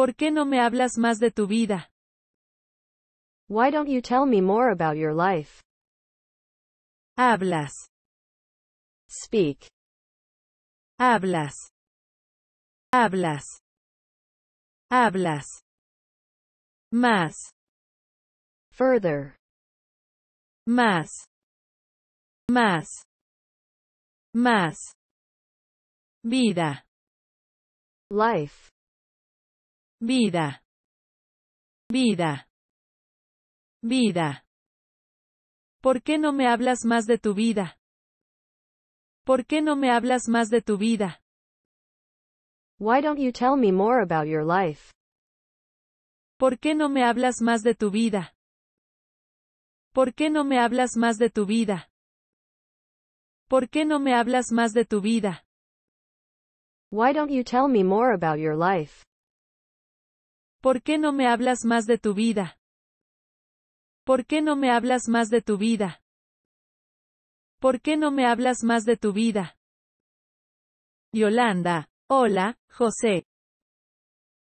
¿Por qué no me hablas más de tu vida? Why don't you tell me more about your life? Hablas. Speak. Hablas. Hablas. Hablas. Más. Further. Más. Más. Más. Vida. Life. vida, vida, vida. ¿Por qué no me hablas más de tu vida? ¿Por qué no me hablas más de tu vida? Why don't you tell me more about your life? ¿Por qué no me hablas más de tu vida? ¿Por qué no me hablas más de tu vida? ¿Por qué no me hablas más de tu vida? Why don't you tell me more about your life? ¿Por qué no me hablas más de tu vida? ¿Por qué no me hablas más de tu vida? ¿Por qué no me hablas más de tu vida? Yolanda. Hola, José.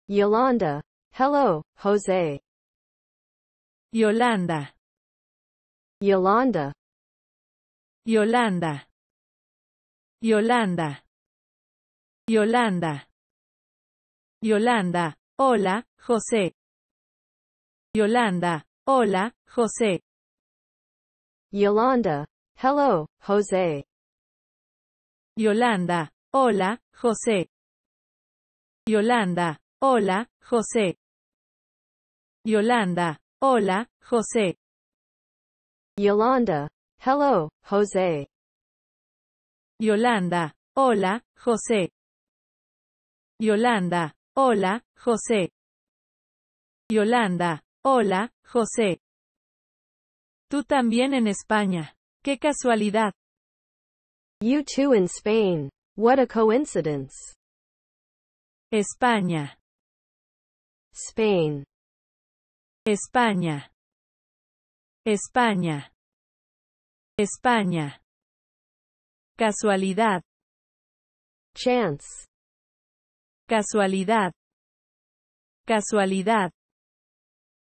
Yolanda. Hello, José. Yolanda. Yolanda. Yolanda. Yolanda. Yolanda. Yolanda. Hola, José. Yolanda. Hola, José. Yolanda. Hello, José. Yolanda. Hola, José. Yolanda. Hola, José. Yolanda. Hola, José. Yolanda. Hello, José. Yolanda. Hola, José. Yolanda. Hola, José. Yolanda. Hola, José. Tú también en España. Qué casualidad. You too in Spain. What a coincidence. España. Spain. España. España. España. Casualidad. Chance. Casualidad. Casualidad.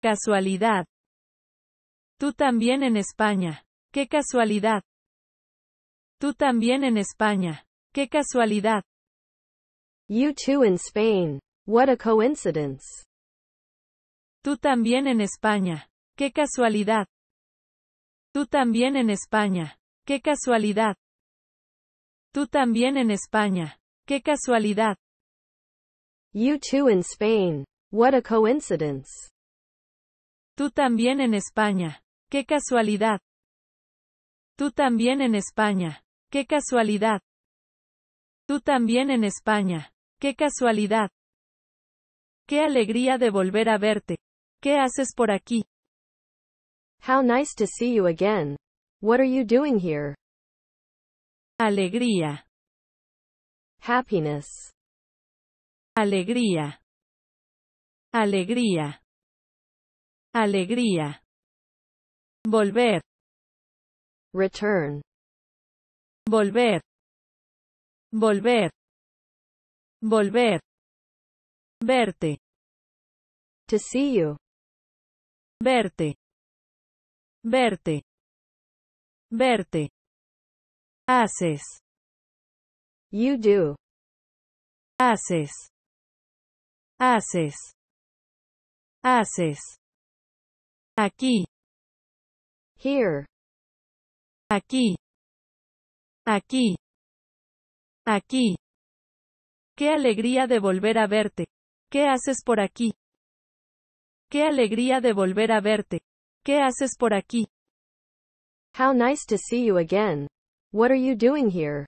Casualidad. Tú también en España. ¡Qué casualidad! Tú también en España. ¡Qué casualidad! You too in Spain. What a coincidence. Tú también en España. ¡Qué casualidad! Tú también en España. ¡Qué casualidad! Tú también en España. ¡Qué casualidad! You too in Spain. What a coincidence. Tú también en España. Qué casualidad. Tú también en España. Qué casualidad. Tú también en España. Qué casualidad. Qué alegría de volver a verte. ¿Qué haces por aquí? How nice to see you again. What are you doing here? Alegría. Happiness. Alegría. Alegría. Alegría. Volver. Return. Volver. Volver. Volver. Verte. To see you. Verte. Verte. Verte. Haces. You do. Haces. Haces. Haces. Aquí. Here. Aquí. Aquí. Aquí. Qué alegría de volver a verte. ¿Qué haces por aquí? Qué alegría de volver a verte. ¿Qué haces por aquí? How nice to see you again. What are you doing here?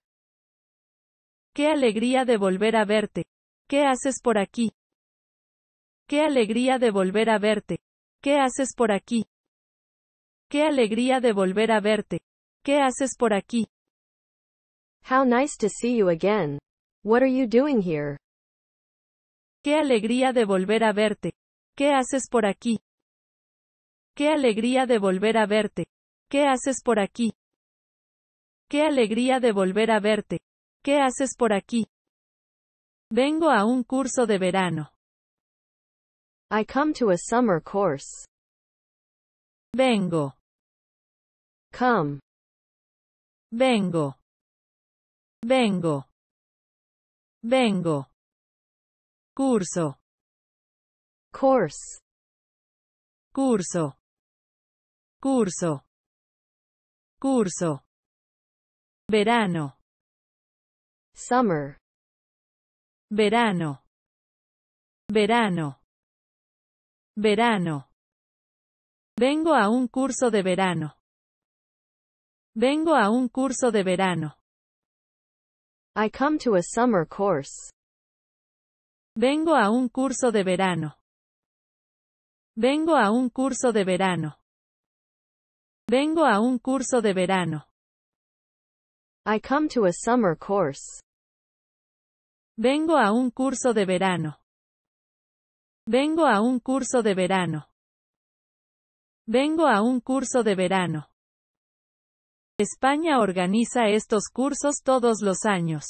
Qué alegría de volver a verte. ¿Qué haces por aquí? Qué alegría de volver a verte. ¿Qué haces por aquí? Qué alegría de volver a verte. ¿Qué haces por aquí? How nice to see you again. What are you doing here? Qué alegría de volver a verte. ¿Qué haces por aquí? Qué alegría de volver a verte. ¿Qué haces por aquí? Qué alegría de volver a verte. ¿Qué haces por aquí? Vengo a un curso de verano. I come to a summer course. Vengo. Come. Vengo. Vengo. Vengo. Curso. Course. Curso. Curso. Curso. Verano. Summer. Verano. Verano. Verano. Vengo a un curso de verano. Vengo a un curso de verano. I come to a summer course. Vengo a un curso de verano. Vengo a un curso de verano. Vengo a un curso de verano. I come to a summer course. Vengo a un curso de verano. Vengo a un curso de verano. Vengo a un curso de verano. España organiza estos cursos todos los años.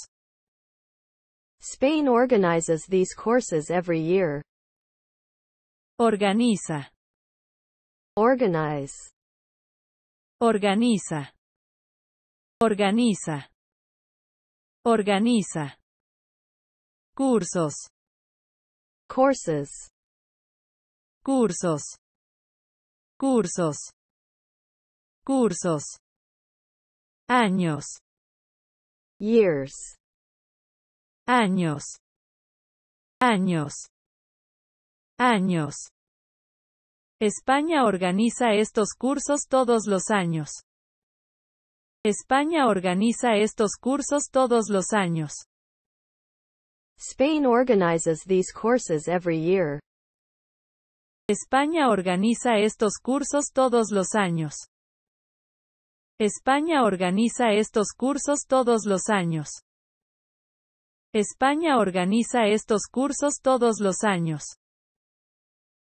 Spain organizes these courses every year. Organiza. Organize. Organiza. Organiza. Organiza. Cursos cursos cursos cursos años years años años años España organiza estos cursos todos los años. España organiza estos cursos todos los años. Spain organizes these courses every year. España organiza estos cursos todos los años. España organiza estos cursos todos los años. España organiza estos cursos todos los años.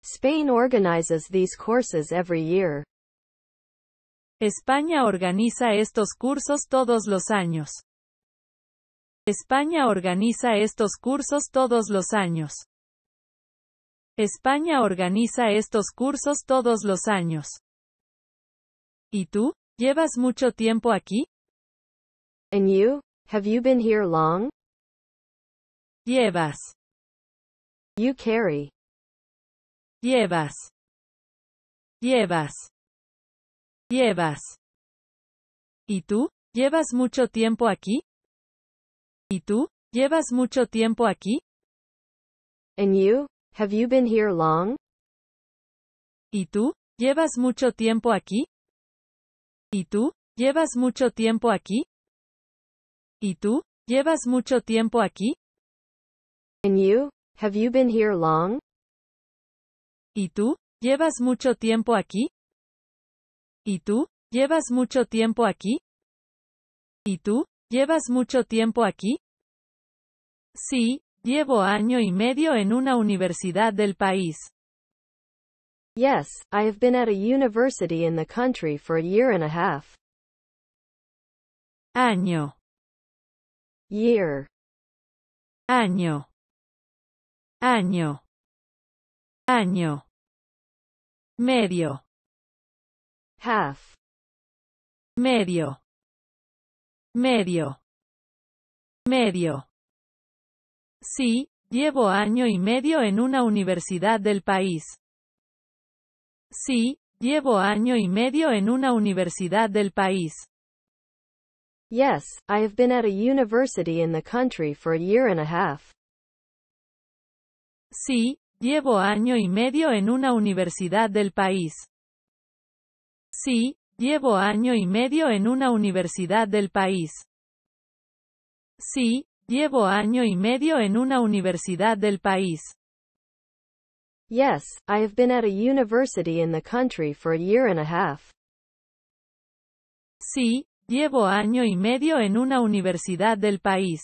Spain organizes these courses every year. España organiza estos cursos todos los años. España organiza estos cursos todos los años. España organiza estos cursos todos los años. ¿Y tú? ¿Llevas mucho tiempo aquí? And you? Have you been here long? Llevas. You carry. Llevas. Llevas. Llevas. ¿Y tú? ¿Llevas mucho tiempo aquí? ¿Y tú? ¿Llevas mucho tiempo aquí? And you? Have you been here long? ¿Y tú? ¿Llevas mucho tiempo aquí? ¿Y tú? ¿Llevas mucho tiempo aquí? ¿Y tú? ¿Llevas mucho tiempo aquí? And you? Have you been here long? ¿Y tú? ¿Llevas mucho tiempo aquí? ¿Y tú? ¿Llevas mucho tiempo aquí? ¿Y tú? ¿Llevas mucho tiempo aquí? Sí, llevo año y medio en una universidad del país. Yes, I have been at a university in the country for a year and a half. Año. Year. Año. Año. Año. Medio. Half. Medio medio, medio. Sí, llevo año y medio en una universidad del país. Sí, llevo año y medio en una universidad del país. Yes, I have been at a university in the country for a year and a half. Sí, llevo año y medio en una universidad del país. Sí, Llevo año y medio en una universidad del país. Sí, llevo año y medio en una universidad del país. Yes, I have been at a university in the country for a year and a half. Sí, llevo año y medio en una universidad del país.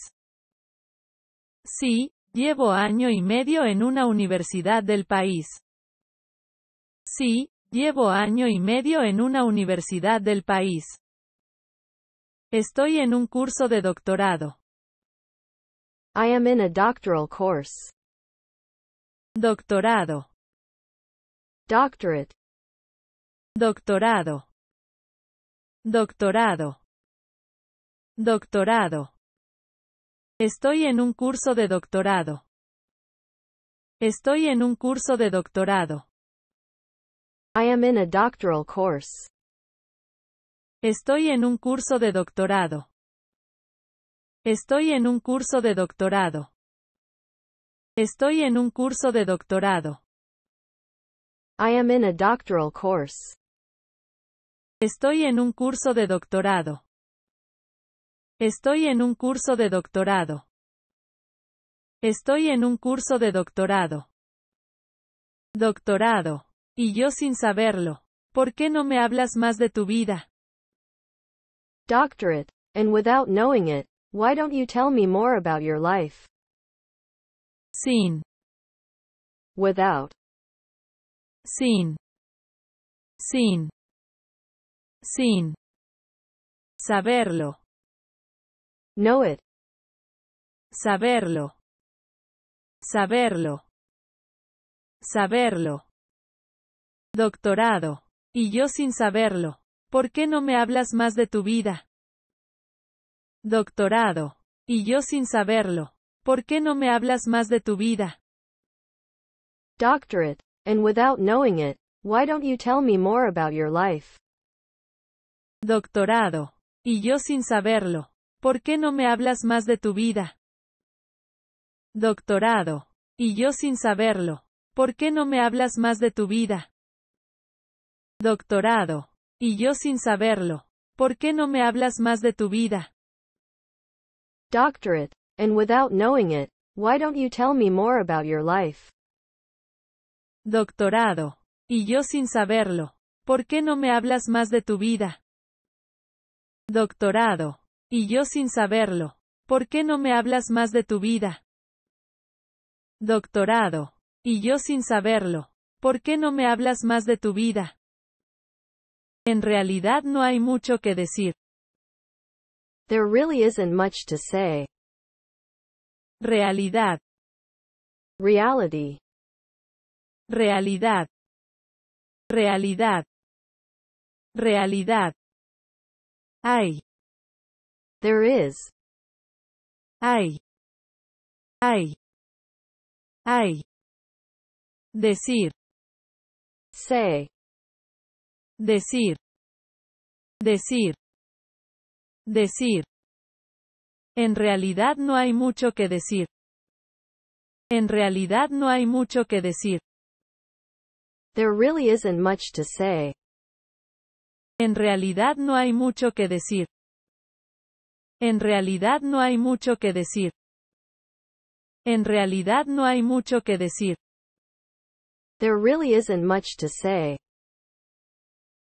Sí, llevo año y medio en una universidad del país. Sí, Llevo año y medio en una universidad del país. Estoy en un curso de doctorado. I am in a doctoral course. Doctorado. Doctorate. Doctorado. Doctorado. Doctorado. Estoy en un curso de doctorado. Estoy en un curso de doctorado. I am in a doctoral course. Estoy en un curso de doctorado. Estoy en un curso de doctorado. Estoy en un curso de doctorado. I am in a doctoral course. Estoy en un curso de doctorado. Estoy en un curso de doctorado. Estoy en un curso de doctorado. Doctorado. Y yo sin saberlo. ¿Por qué no me hablas más de tu vida? Doctorate. And without knowing it, why don't you tell me more about your life? Sin. Without. Sin. Sin. Sin. Saberlo. Know it. Saberlo. Saberlo. Saberlo. Doctorado. Y yo sin saberlo. ¿Por qué no me hablas más de tu vida? Doctorado. Y yo sin saberlo. ¿Por qué no me hablas más de tu vida? Doctorate. And without knowing it, why don't you tell me more about your life? Doctorado. Y yo sin saberlo. ¿Por qué no me hablas más de tu vida? Doctorado. Y yo sin saberlo. ¿Por qué no me hablas más de tu vida? Doctorado. Y yo sin saberlo. ¿Por qué no me hablas más de tu vida? Doctorate. And without knowing it, why don't you tell me more about your life? Doctorado. Y yo sin saberlo. ¿Por qué no me hablas más de tu vida? Doctorado. Y yo sin saberlo. ¿Por qué no me hablas más de tu vida? Doctorado. Y yo sin saberlo. ¿Por qué no me hablas más de tu vida? En realidad no hay mucho que decir. There really isn't much to say. Realidad. Reality. Realidad. Realidad. Realidad. Hay. There is. Hay. Hay. Hay. Decir. Say decir, decir, decir. En realidad no hay mucho que decir. En realidad no hay mucho que decir. There really isn't much to say. En realidad no hay mucho que decir. En realidad no hay mucho que decir. En realidad no hay mucho que decir. There really isn't much to say.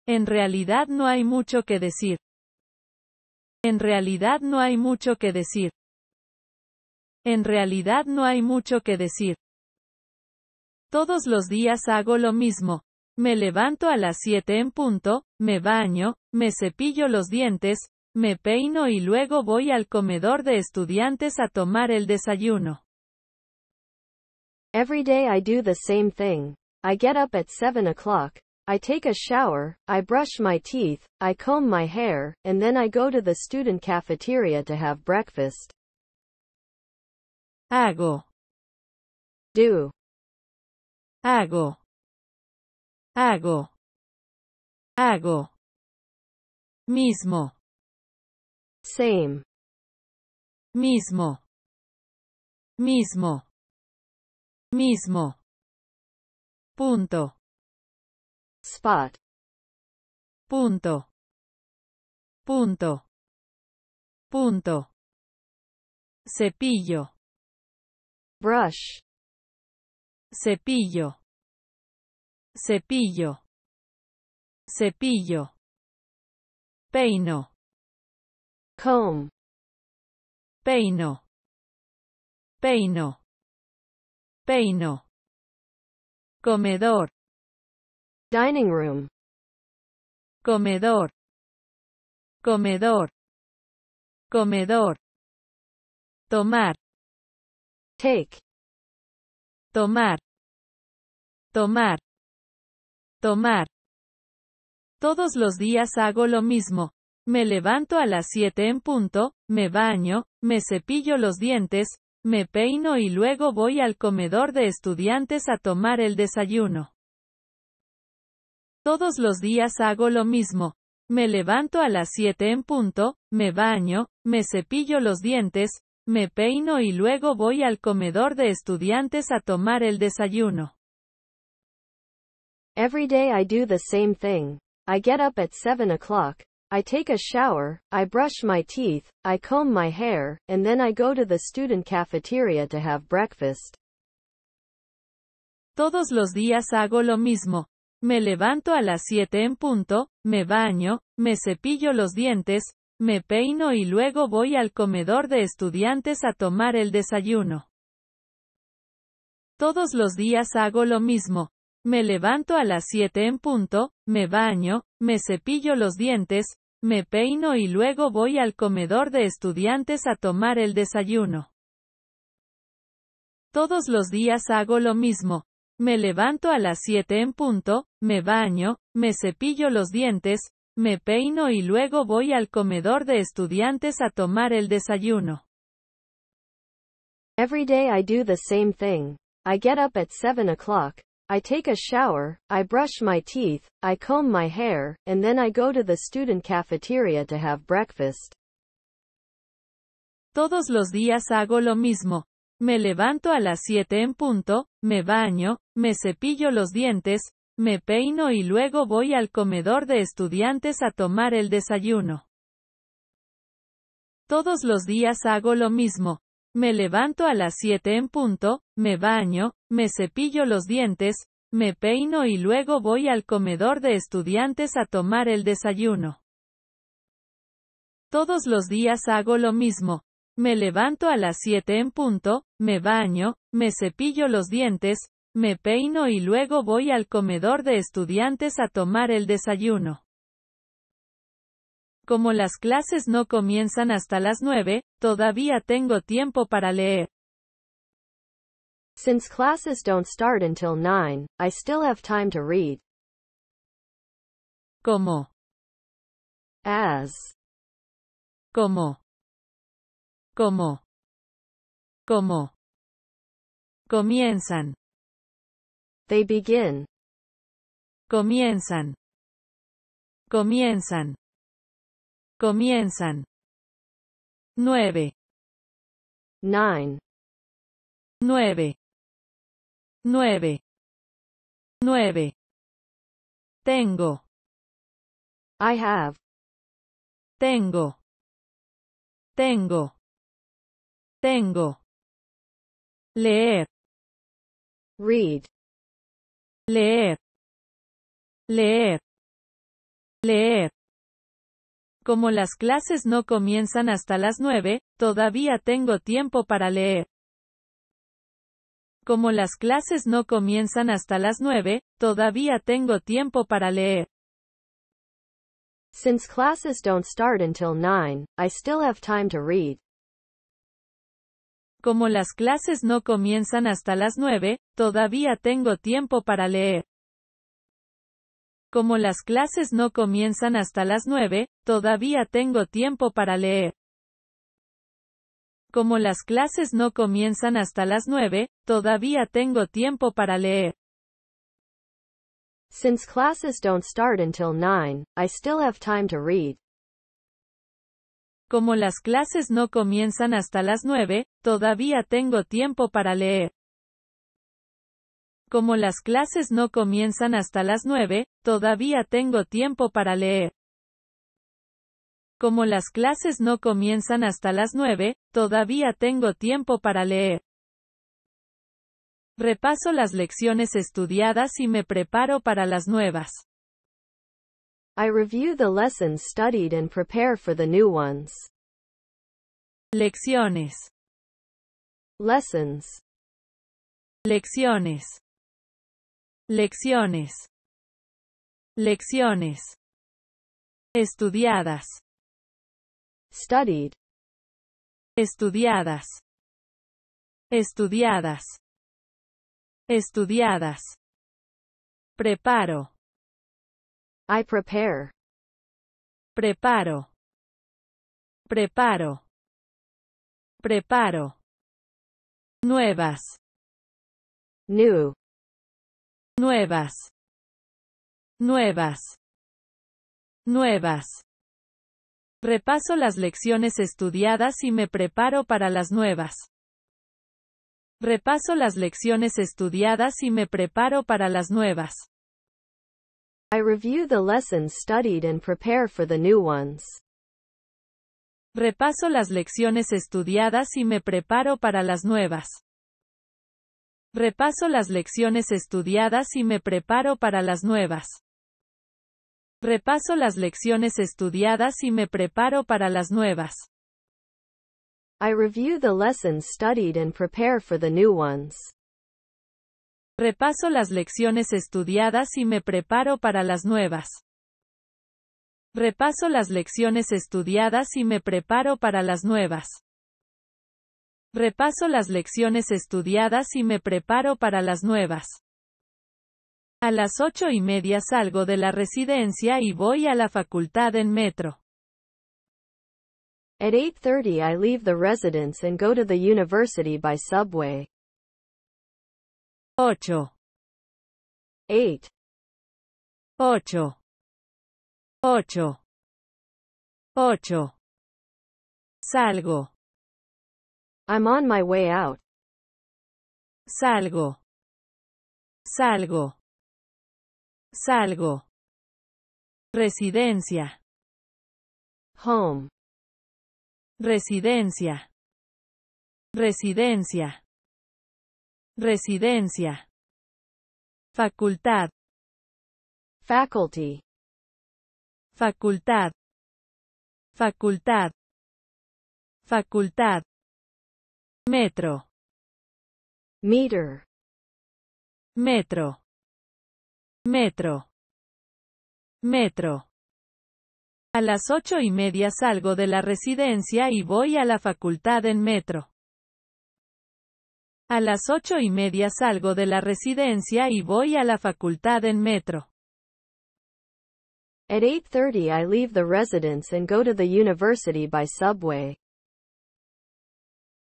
En realidad no hay mucho que decir. En realidad no hay mucho que decir. En realidad no hay mucho que decir. Todos los días hago lo mismo. Me levanto a las 7 en punto, me baño, me cepillo los dientes, me peino y luego voy al comedor de estudiantes a tomar el desayuno. Every day I do the same thing. I get up at 7 o'clock, I take a shower, I brush my teeth, I comb my hair, and then I go to the student cafeteria to have breakfast. Hago. do Hago. Hago. Hago. mismo same mismo mismo mismo punto spot punto punto punto cepillo brush cepillo cepillo cepillo peino comb peino peino peino comedor dining room, comedor, comedor, comedor, tomar, take, tomar, tomar, tomar. Todos los días hago lo mismo. Me levanto a las 7 en punto, me baño, me cepillo los dientes, me peino y luego voy al comedor de estudiantes a tomar el desayuno. Todos los días hago lo mismo. Me levanto a las 7 en punto, me baño, me cepillo los dientes, me peino y luego voy al comedor de estudiantes a tomar el desayuno. Every day I do the same thing. I get up at 7 o'clock. I take a shower, I brush my teeth, I comb my hair, and then I go to the student cafeteria to have breakfast. Todos los días hago lo mismo. Me levanto a las 7 en punto, me baño, me cepillo los dientes, me peino y luego voy al comedor de estudiantes a tomar el desayuno. Todos los días hago lo mismo. Me levanto a las 7 en punto, me baño, me cepillo los dientes, me peino y luego voy al comedor de estudiantes a tomar el desayuno. Todos los días hago lo mismo. Me levanto a las 7 en punto, me baño, me cepillo los dientes, me peino y luego voy al comedor de estudiantes a tomar el desayuno. Every day I do the same thing. I get up at 7 o'clock, I take a shower, I brush my teeth, I comb my hair, and then I go to the student cafeteria to have breakfast. Todos los días hago lo mismo. Me levanto a las 7 en punto, me baño, me cepillo los dientes, me peino y luego voy al comedor de estudiantes a tomar el desayuno. Todos los días hago lo mismo. Me levanto a las 7 en punto, me baño, me cepillo los dientes, me peino y luego voy al comedor de estudiantes a tomar el desayuno. Todos los días hago lo mismo. Me levanto a las 7 en punto, me baño, me cepillo los dientes, me peino y luego voy al comedor de estudiantes a tomar el desayuno. Como las clases no comienzan hasta las 9, todavía tengo tiempo para leer. Since classes don't start until 9, I still have time to read. Como. As. Como como, comienzan, they begin, comienzan, comienzan, comienzan. nueve nine nueve nueve nueve Tengo I have Tengo Tengo tengo. Leer. Read. Leer. Leer. Leer. Como las clases no comienzan hasta las nueve, todavía tengo tiempo para leer. Como las clases no comienzan hasta las nueve, todavía tengo tiempo para leer. Since classes don't start until nine, I still have time to read. Como las clases no comienzan hasta las nueve, todavía tengo tiempo para leer. Como las clases no comienzan hasta las nueve, todavía tengo tiempo para leer. Como las clases no comienzan hasta las nueve, todavía tengo tiempo para leer. Since classes don't start until 9, I still have time to read. Como las clases no comienzan hasta las 9, todavía tengo tiempo para leer. Como las clases no comienzan hasta las 9, todavía tengo tiempo para leer. Como las clases no comienzan hasta las 9, todavía tengo tiempo para leer. Repaso las lecciones estudiadas y me preparo para las nuevas. I review the lessons studied and prepare for the new ones. Lecciones. Lessons. Lecciones. Lecciones. Lecciones. Estudiadas. Studied. Estudiadas. Estudiadas. Estudiadas. Preparo. I prepare. Preparo. Preparo. Preparo. Nuevas. New. Nuevas. Nuevas. Nuevas. Repaso las lecciones estudiadas y me preparo para las nuevas. Repaso las lecciones estudiadas y me preparo para las nuevas. I review the lessons studied and prepare for the new ones. Repaso las lecciones estudiadas y me preparo para las nuevas. Repaso las lecciones estudiadas y me preparo para las nuevas. Repaso las lecciones estudiadas y me preparo para las nuevas. I review the lessons studied and prepare for the new ones. Repaso las lecciones estudiadas y me preparo para las nuevas. Repaso las lecciones estudiadas y me preparo para las nuevas. Repaso las lecciones estudiadas y me preparo para las nuevas. A las ocho y media salgo de la residencia y voy a la facultad en metro. At 8.30 I leave the residence and go to the university by subway ocho eight ocho ocho ocho salgo I'm on my way out salgo salgo salgo residencia home residencia residencia Residencia. Facultad. Faculty. Facultad. Facultad. Facultad. Metro. Meter. Metro. Metro. Metro. A las ocho y media salgo de la residencia y voy a la facultad en metro. A las ocho y media salgo de la residencia y voy a la facultad en metro. At 8.30 I leave the residence and go to the university by subway.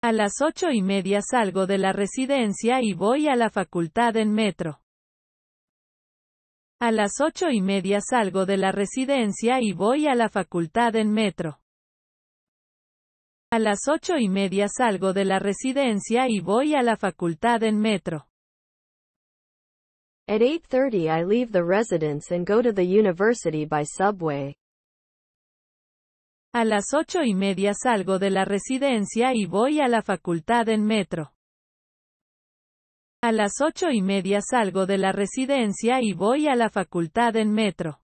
A las ocho y media salgo de la residencia y voy a la facultad en metro. A las ocho y media salgo de la residencia y voy a la facultad en metro. A las ocho y media salgo de la residencia y voy a la facultad en metro. At I leave the residence and go to the university by subway. A las ocho y media salgo de la residencia y voy a la facultad en metro. A las ocho y media salgo de la residencia y voy a la facultad en metro.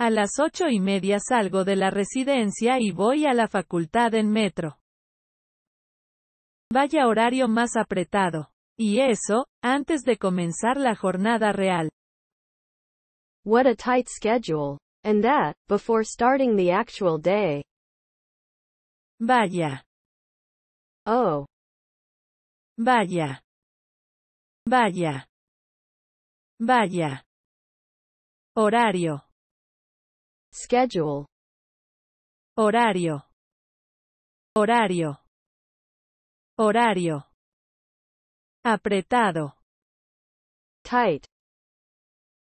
A las ocho y media salgo de la residencia y voy a la facultad en metro. Vaya horario más apretado. Y eso, antes de comenzar la jornada real. What a tight schedule. And that, before starting the actual day. Vaya. Oh. Vaya. Vaya. Vaya. Horario. Schedule. Horario. Horario. Horario. Apretado. Tight.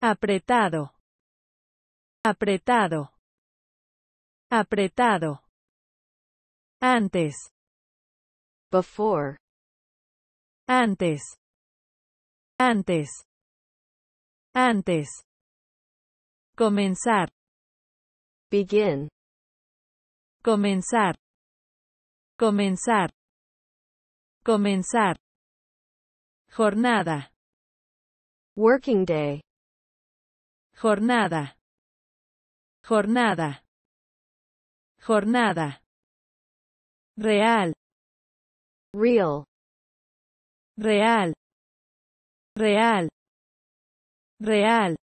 Apretado. Apretado. Apretado. Antes. Before. Antes. Antes. Antes. Comenzar. Comenzar. Comenzar. Comenzar. Jornada. Working day. Jornada. Jornada. Jornada. Real. Real. Real. Real. Real.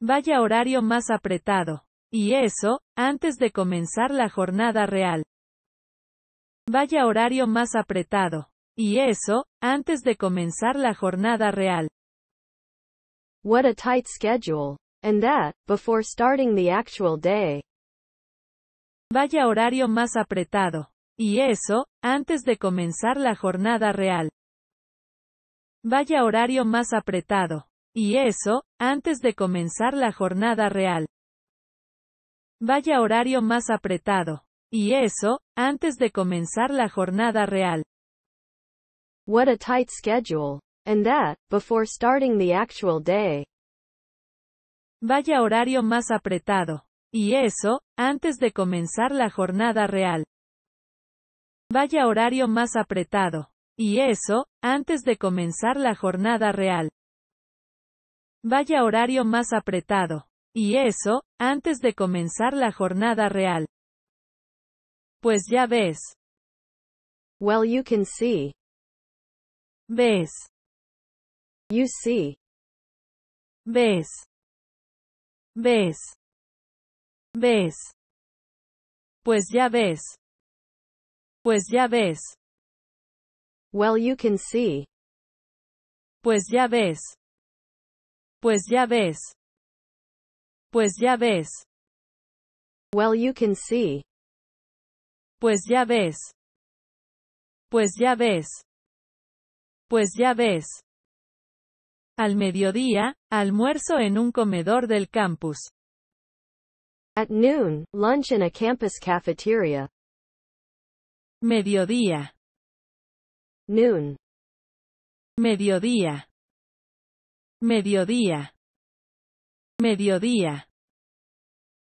Vaya horario más apretado. Y eso, antes de comenzar la jornada real. Vaya horario más apretado. Y eso, antes de comenzar la jornada real. What a tight schedule. And that, before starting the actual day. Vaya horario más apretado. Y eso, antes de comenzar la jornada real. Vaya horario más apretado. Y eso, antes de comenzar la jornada real. Vaya horario más apretado. Y eso, antes de comenzar la jornada real. What a tight schedule. And that, before starting the actual day. Vaya horario más apretado. Y eso, antes de comenzar la jornada real. Vaya horario más apretado. Y eso, antes de comenzar la jornada real. Vaya horario más apretado. Y eso, antes de comenzar la jornada real. Pues ya ves. Well you can see. Ves. You see. Ves. Ves. Ves. Pues ya ves. Pues ya ves. Well you can see. Pues ya ves. Pues ya ves. Pues ya ves. Well, you can see. Pues ya ves. Pues ya ves. Pues ya ves. Al mediodía, almuerzo en un comedor del campus. At noon, lunch in a campus cafeteria. Mediodía. Noon. Mediodía. Mediodía. Mediodía.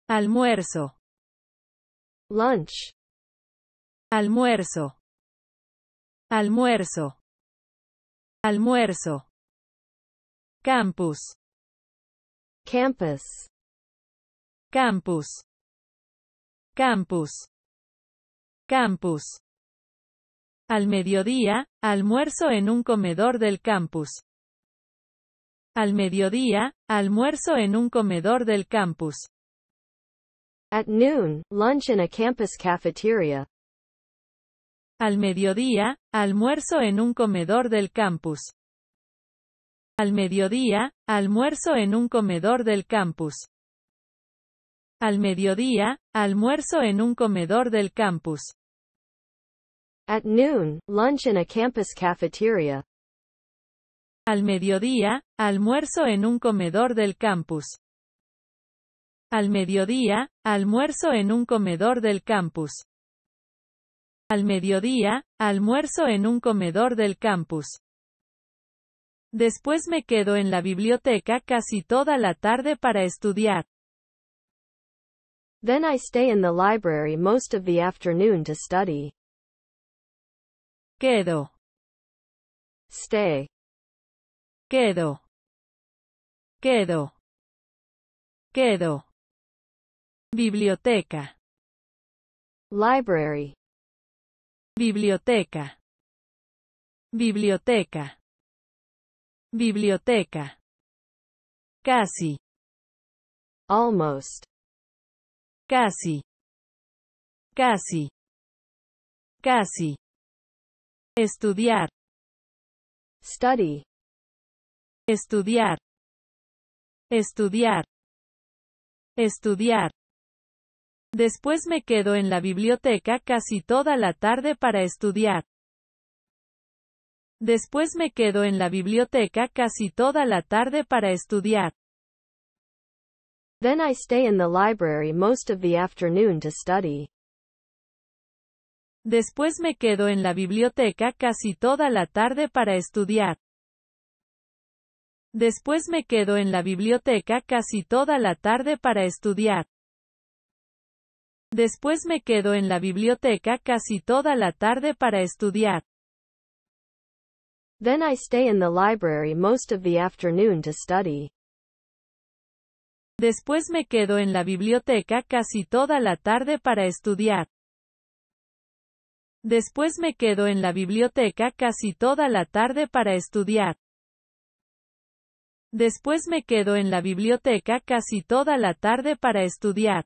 Almuerzo. Lunch. Almuerzo. Almuerzo. Almuerzo. Campus. Campus. Campus. Campus. Campus. Al mediodía, almuerzo en un comedor del campus. Al mediodía, almuerzo en un comedor del campus. At noon, lunch in a campus cafeteria. Al mediodía, almuerzo en un comedor del campus. Al mediodía, almuerzo en un comedor del campus. Al mediodía, almuerzo en un comedor del campus. At noon, lunch in a campus cafeteria. Al mediodía, almuerzo en un comedor del campus. Al mediodía, almuerzo en un comedor del campus. Al mediodía, almuerzo en un comedor del campus. Después me quedo en la biblioteca casi toda la tarde para estudiar. Then I stay in the library most of the afternoon to study. Quedo. Stay quedo, quedo, quedo. Biblioteca. Library. Biblioteca. Biblioteca. Biblioteca. Casi. Almost. Casi. Casi. Casi. Estudiar. Study estudiar, estudiar, estudiar. Después me quedo en la biblioteca casi toda la tarde para estudiar. Después me quedo en la biblioteca casi toda la tarde para estudiar. Then I stay in the library most of the afternoon to study. Después me quedo en la biblioteca casi toda la tarde para estudiar. Después me quedo en la biblioteca casi toda la tarde para estudiar. Después me quedo en la biblioteca casi toda la tarde para estudiar. Then I stay in the library most of the afternoon to study. Después me quedo en la biblioteca casi toda la tarde para estudiar. Después me quedo en la biblioteca casi toda la tarde para estudiar. Después me quedo en la biblioteca casi toda la tarde para estudiar.